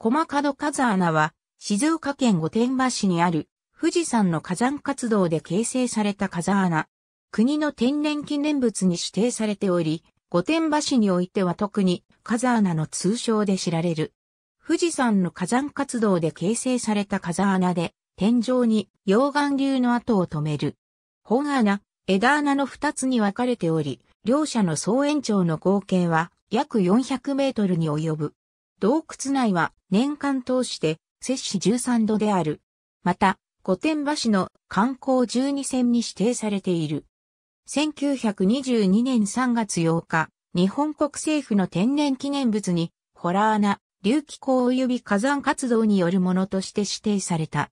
駒門風穴は、静岡県御殿場市にある、富士山の火山活動で形成された風穴。国の天然記念物に指定されており、御殿場市においては特に風穴の通称で知られる。富士山の火山活動で形成された風穴で、天井に溶岩流の跡を止める。本穴、枝穴の二つに分かれており、両者の総延長の合計は約400メートルに及ぶ。洞窟内は年間通して摂氏13度である。また、御殿場市の観光12選に指定されている。1922年3月8日、日本国政府の天然記念物に、ホラー穴、流気口及び火山活動によるものとして指定された。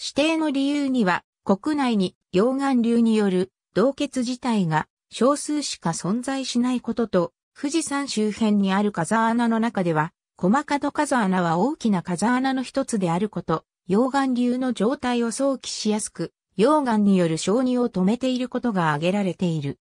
指定の理由には、国内に溶岩流による洞穴自体が少数しか存在しないことと、富士山周辺にある火山穴の中では細かど風穴は大きな風穴の一つであること、溶岩流の状態を想起しやすく、溶岩による鍾乳を止めていることが挙げられている。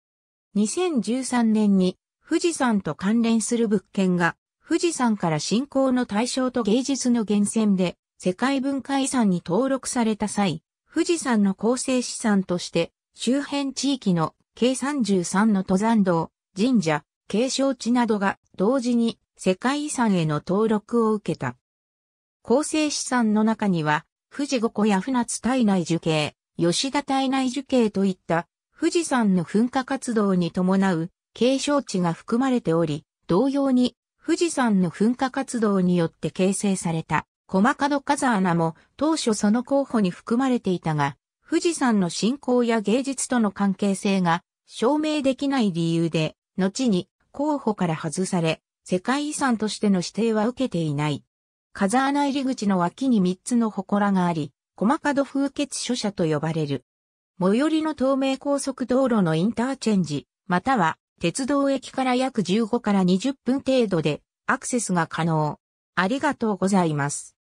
2013年に富士山と関連する物件が富士山から信仰の対象と芸術の源泉で世界文化遺産に登録された際、富士山の構成資産として周辺地域の計33の登山道、神社、景勝地などが同時に世界遺産への登録を受けた。構成資産の中には、富士五湖や船津体内樹形、吉田体内樹形といった富士山の噴火活動に伴う継承地が含まれており、同様に富士山の噴火活動によって形成された細ど風穴も当初その候補に含まれていたが、富士山の信仰や芸術との関係性が証明できない理由で、後に候補から外され、世界遺産としての指定は受けていない。風穴入り口の脇に3つの祠があり、細かど風穴所社と呼ばれる。最寄りの東名高速道路のインターチェンジ、または鉄道駅から約15から20分程度でアクセスが可能。ありがとうございます。